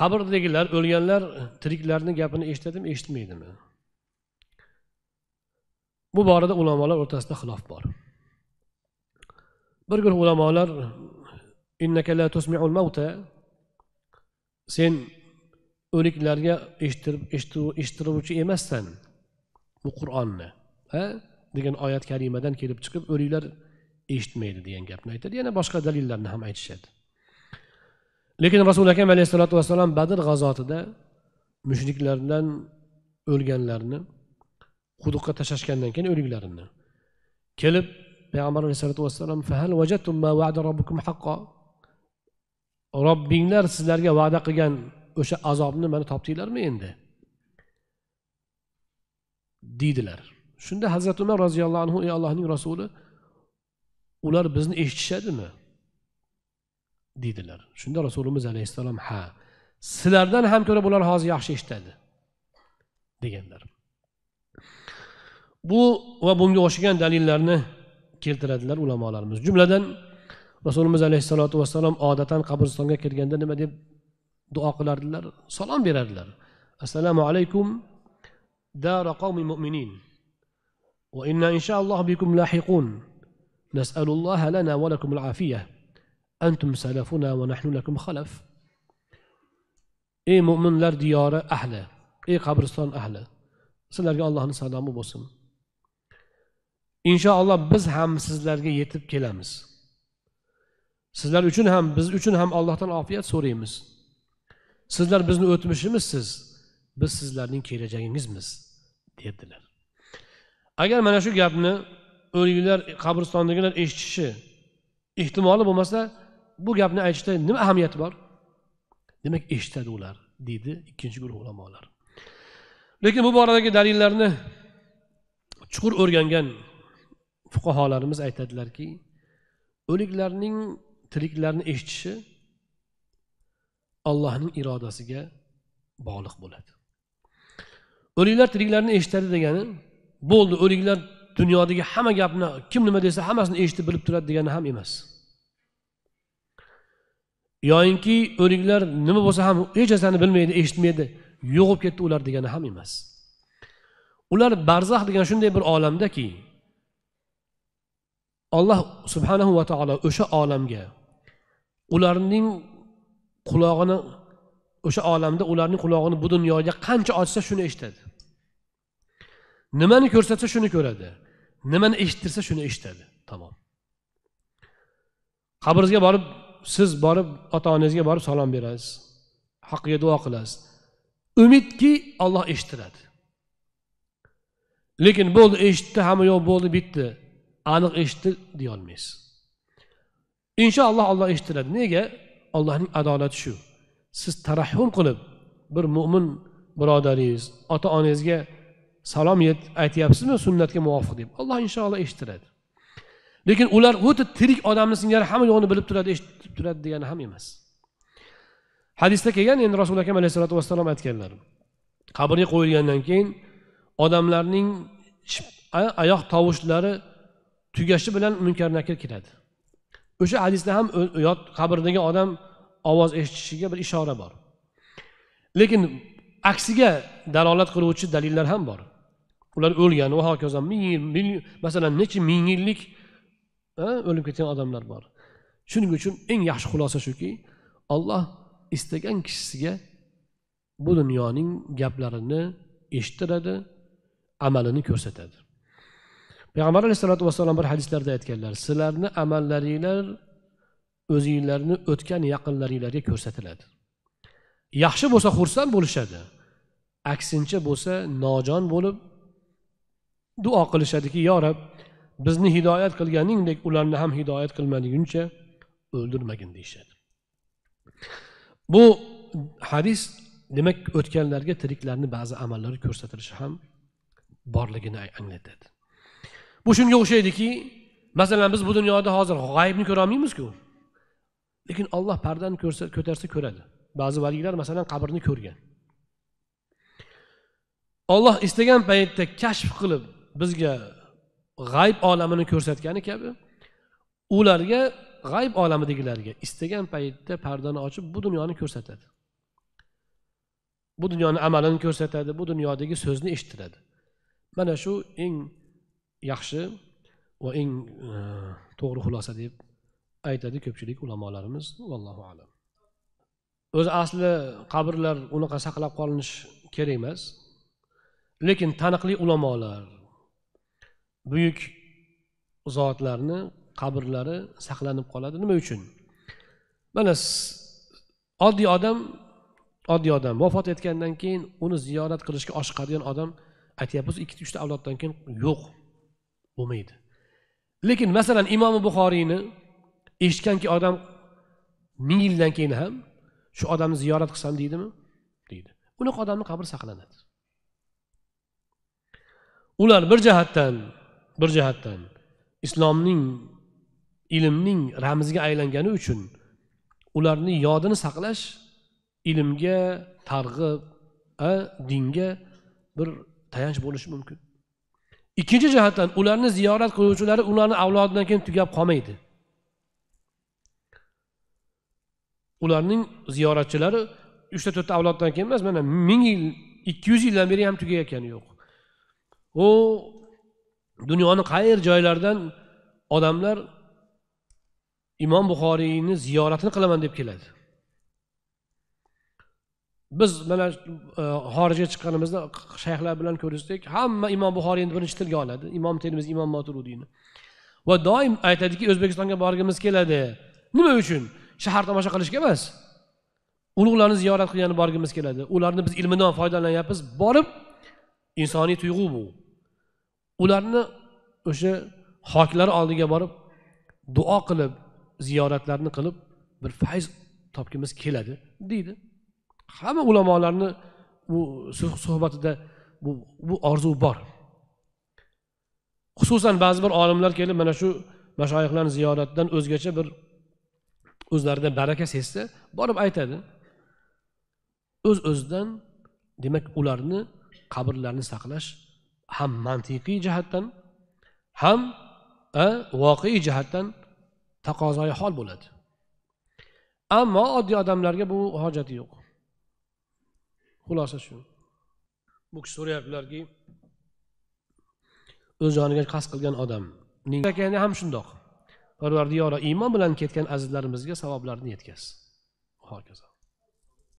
qabrdagilar o'lganlar tiriklarni gapini eshitadimi eshitmaydimi bu borada ulamolar o'rtasida xilof bor bir guruh ulamolar sen o'liklarga eshittiruvchi emassan bu qur'onni degan oyat karimadan kelib chiqib o'liklar eshitmaydi degan gapni aytadi yana boshqa dalillarni ham aytishadi lekin rasuli akam alayhissalotu vassalom badr g'azotida mushriklardan o'lganlarni quduqqa tashlashgandan keyin o'liklarini kelib payg'ambar alayhisalotu vassalom fahal ma robbinglar sizlarga va'da qilgan o'sha azobni mana topdinglarmi endi deydilar shunda hazrati umar roziyallohu anhu ey allohning rasuli ular bizni eshitishadimi deydilar shunda rasulimiz alayhissalom ha sizlardan ham ko'ra bular hozir yaxshi eshitadi deganlar bu va bunga o'xshagan dalillarni keltiradilar ulamolarimiz jumladan rasulimiz alayhissalotu vassalom odatan qabristonga kirganda nima deb duo qilardilar salom berardilar assalomu alaykum دار قوم مؤمنين وإنا إن شاء الله بكم لاحقون نسأل الله لنا ولكم antum salafuna va nahnu lakum xalaf ey mo'minlar diyori ahli ey qabriston ahli sizlarga allohni salomi bo'lsin inshaalloh biz ham sizlarga yetib kelamiz sizlar uchun ham biz uchun ham allohdan ofiyat so'raymiz sizlar bizni o'tmishimizsiz biz sizlarning kelajagingizmiz derdilar agar mana shu gapni o'liklar qabristondagilar eshitishi ehtimoli bo'lmasa bu gapni aytishda nima ahamiyati bor demak eshitadi ular deydi ikkinchi guruh ulamolar lekin bu boradagi dalillarni chuqur o'rgangan fuqarolarimiz aytadilarki o'liklarning tiriklarni eshitishi allohning irodasiga bog'liq bo'ladi o'liklar tiriklarni eshitadi degani bo'ldi o'liklar dunyodagi hamma gapni kim nima desa hammasini eshitib bilib turadi degani ham emas yoyinki o'riklar nima bo'lsa ham hech narsani bilmaydi eshitmaydi yo'qolib ketdi ular degani ham emas ular barzax degan shunday bir olamdaki alloh subhanahu va taolo o'sha olamga ularning qulog'ini o'sha olamda ularning qulog'ini bu dunyoga qancha ochsa shuni eshitadi nimani ko'rsatsa shuni ko'radi nimani eshittirsa shuni eshitadi tamom qabrizga borib siz borib ota onangizga borib salom berasiz haqqiga duo qilasiz umidki olloh eshittiradi lekin bo'ldi eshitdi hamma yo'q bo'ldi bitdi aniq eshitdi deyolmaysiz inshaalloh olloh eshittiradi nega allohning adolati shu siz tarahhum qilib bir mo'min birodaringiz ota onangizga salom aytyapsizmi sunnatga muvofiq deb alloh inshaalloh eshittiradi lekin ular o'ta tirik odamni singari hamma yo'qni bilib turadi turadi degani ham emas hadisda kelgan endi rasuli akam alayhissalotu vassalom aytganlar qabrga qo'yilgandan keyin odamlarning oyoq tovushlari tugashi bilan munkar nakir kiradi o'sha hadisda ham yot qabrdagi odam ovoz eshitishiga bir ishora bor lekin aksiga dalolat qiluvchi dalillar ham bor ular o'lgan va hokazo ming yil masalan necha ming yillik o'lib ketgan odamlar bor shuning uchun eng yaxshi xulosa shuki olloh istagan kishisiga bu dunyoning gaplarini eshittiradi amalini ko'rsatadi payg'ambar alayhisalotu vassalom bir hadislarda aytganlar sizlarni amallaringlar o'zinglarni o'tgan yaqinlaringlarga ko'rsatiladi yaxshi bo'lsa xursand bo'lishadi aksincha bo'lsa nojon bo'lib duo qilishadiki yo rab bizni hidoyat qilganingdek ularni ham hidoyat qilmaguncha o'ldirmagin deyishadi bu hadis demak o'tganlarga tiriklarni ba'zi amallari ko'rsatilishi ham borligini anglatadi bu shunga o'xshaydiki masalan biz bu dunyoda hozir g'oyibni ko'rolmaymizku lekin olloh pardani ko'tarsa ko'radi ba'zi valiylar masalan qabrni ko'rgan olloh istagan paytda kashf qilib bizga g'ayb olamini ko'rsatgani kabi ularga g'ayb olamidagilarga istagan paytda pardani ochib bu dunyoni ko'rsatadi bu dunyoni amalini ko'rsatadi bu dunyodagi so'zni eshittiradi mana shu eng yaxshi va eng e, to'g'ri xulosa deb aytadi ko'pchilik ulamolarimiz vallohu alam o'zi asli qabrlar unaqa saqlab qolinishi kerak emas lekin taniqli ulamolar buyuk zotlarni qabrlari saqlanib qoladi nima uchun mana oddiy odam oddiy odam vafot etgandan keyin uni ziyorat qilishga oshiqadigan odam aytyapmiz ikkita uchta avloddan keyin yo'q bo'lmaydi lekin masalan imom buxoriyni eshitganki odam ming yildan keyin ham shu odamni ziyorat qilsam deydimi deydi unaqa odamni qabri saqlanadi ular bir jihatdan bir jihatdan islomning ilmning ramziga aylangani uchun ularni yodini saqlash ilmga targ'ib dinga bir tayanch bo'lishi mumkin ikkinchi jihatdan ularni ziyorat qiluvchilari ularni avlodidan keyin tugab qolmaydi ularning ziyoratchilari uchta to'rtta avloddan keyin emas mana ming yil ikki yuz yildan beri ham tugayotgani yo'q u dunyoni qayer joylaridan odamlar imom buxoriyni ziyoratini qilaman deb keladi biz mana e, xorijga chiqqanimizda shayxlar bilan ko'rishdik hamma imom buxoriyni birinchi tilga oladi imom termiz imom moturudiyni va doim aytadiki o'zbekistonga borgimiz keladi nima uchun shahar tomosha qilishga emas ulug'larni ziyorat qilgani borgimiz keladi ularni biz ilmidan foydalanyapmiz borib insoniy tuyg'u bu ularni o'sha hoklari oldiga borib duo qilib ziyoratlarni qilib bir fayz topgimiz keladi deydi hamma ulamolarni bu suhbatida bu bu orzu bor xususan ba'zi bir olimlar kelib mana shu mashoyihlarni ziyoratidan o'zgacha bir o'zlarida baraka sezsa borib aytadi o'z öz o'zidan demak ularni qabrlarini saqlash ham mantiqiy jihatdan ham voqeiy jihatdan taqozoyi hol bo'ladi ammo oddiy odamlarga bu hojati yo'q xulosa shu bu kishi so'rayaptilarki o'z joniga qasd qilgan odamning ham shundoq parvardigora iymon bilan ketgan azizlarimizga savoblarini yetkazsin hokazo